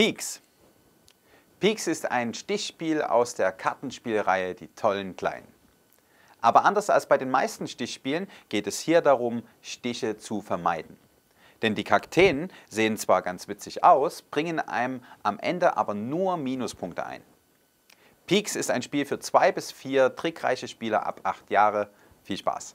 Peaks. Peaks ist ein Stichspiel aus der Kartenspielreihe Die tollen Kleinen. Aber anders als bei den meisten Stichspielen geht es hier darum, Stiche zu vermeiden. Denn die Kakteen sehen zwar ganz witzig aus, bringen einem am Ende aber nur Minuspunkte ein. Peaks ist ein Spiel für zwei bis vier trickreiche Spieler ab acht Jahre. Viel Spaß!